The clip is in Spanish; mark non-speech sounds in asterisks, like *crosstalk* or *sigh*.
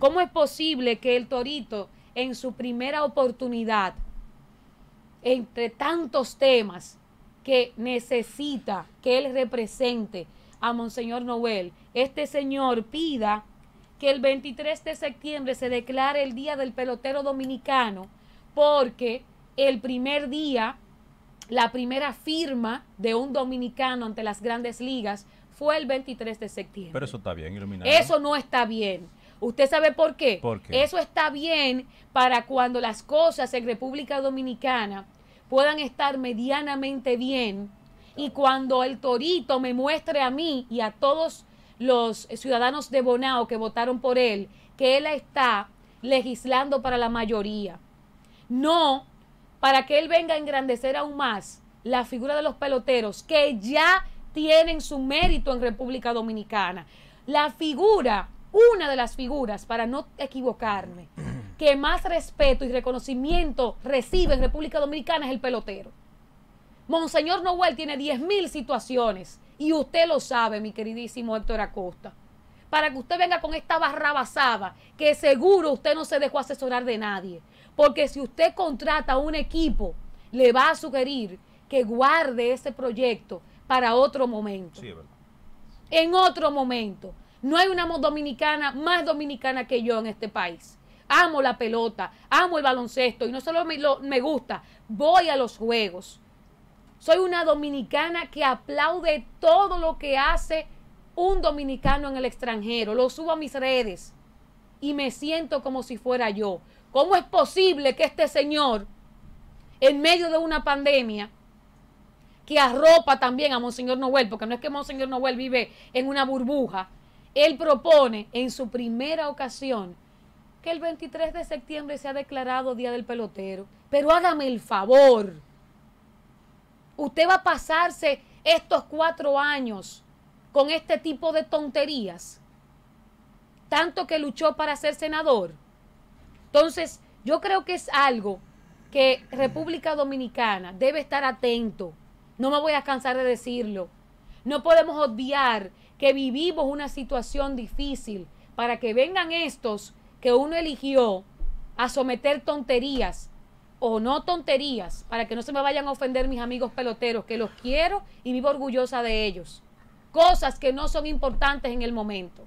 ¿Cómo es posible que el Torito en su primera oportunidad, entre tantos temas que necesita que él represente a Monseñor Noel, este señor pida que el 23 de septiembre se declare el Día del Pelotero Dominicano, porque el primer día, la primera firma de un dominicano ante las grandes ligas fue el 23 de septiembre. Pero eso está bien, iluminado. Eso no está bien. ¿Usted sabe por qué? por Eso está bien para cuando las cosas en República Dominicana puedan estar medianamente bien y cuando el torito me muestre a mí y a todos los ciudadanos de Bonao que votaron por él que él está legislando para la mayoría. No para que él venga a engrandecer aún más la figura de los peloteros que ya tienen su mérito en República Dominicana. La figura, una de las figuras, para no equivocarme, *clears throat* que más respeto y reconocimiento recibe en República Dominicana es el pelotero. Monseñor Noel tiene 10.000 situaciones y usted lo sabe, mi queridísimo Héctor Acosta. Para que usted venga con esta barra basada, que seguro usted no se dejó asesorar de nadie. Porque si usted contrata a un equipo, le va a sugerir que guarde ese proyecto para otro momento. En otro momento. No hay una dominicana más dominicana que yo en este país. Amo la pelota, amo el baloncesto y no solo lo, me gusta, voy a los juegos. Soy una dominicana que aplaude todo lo que hace un dominicano en el extranjero. Lo subo a mis redes y me siento como si fuera yo. ¿Cómo es posible que este señor, en medio de una pandemia, que arropa también a Monseñor Noel, porque no es que Monseñor Noel vive en una burbuja. Él propone en su primera ocasión que el 23 de septiembre se declarado Día del Pelotero. Pero hágame el favor. Usted va a pasarse estos cuatro años con este tipo de tonterías. Tanto que luchó para ser senador. Entonces, yo creo que es algo que República Dominicana debe estar atento no me voy a cansar de decirlo. No podemos odiar que vivimos una situación difícil para que vengan estos que uno eligió a someter tonterías o no tonterías para que no se me vayan a ofender mis amigos peloteros, que los quiero y vivo orgullosa de ellos. Cosas que no son importantes en el momento.